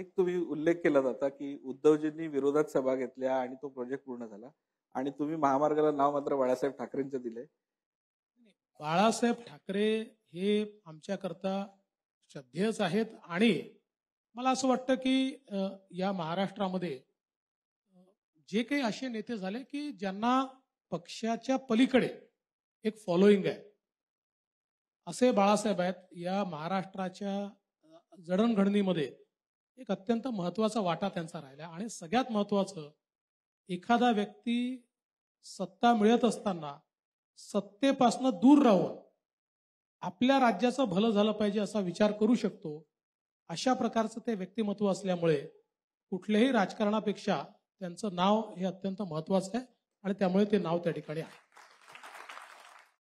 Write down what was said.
एक तुम्ही उल्लेख केला जाता की उद्धवजींनी विरोधात सभा घेतल्या आणि तो प्रोजेक्ट पूर्ण झाला आणि तुम्ही महामार्गाला नाव मात्र बाळासाहेब ठाकरेंचं दिले बाळासाहेब ठाकरे हे आमच्याकरता श्रद्धेयच आहेत आणि मला असं वाटतं की या महाराष्ट्रामध्ये जे काही असे नेते झाले की ज्यांना पक्षाच्या पलीकडे एक फॉलोईंग आहे असे बाळासाहेब आहेत या महाराष्ट्राच्या जडणघडणीमध्ये एक अत्यंत महत्वाचा वाटा त्यांचा राहिला आणि सगळ्यात महत्वाचं एखादा व्यक्ती सत्ता मिळत असताना सत्तेपासनं दूर राहून आपल्या राज्याचं भलं झालं पाहिजे असा विचार करू शकतो अशा प्रकारचं ते व्यक्तिमत्व असल्यामुळे कुठल्याही राजकारणापेक्षा त्यांचं नाव हे अत्यंत महत्वाचं आहे आणि त्यामुळे ते नाव त्या ठिकाणी आहे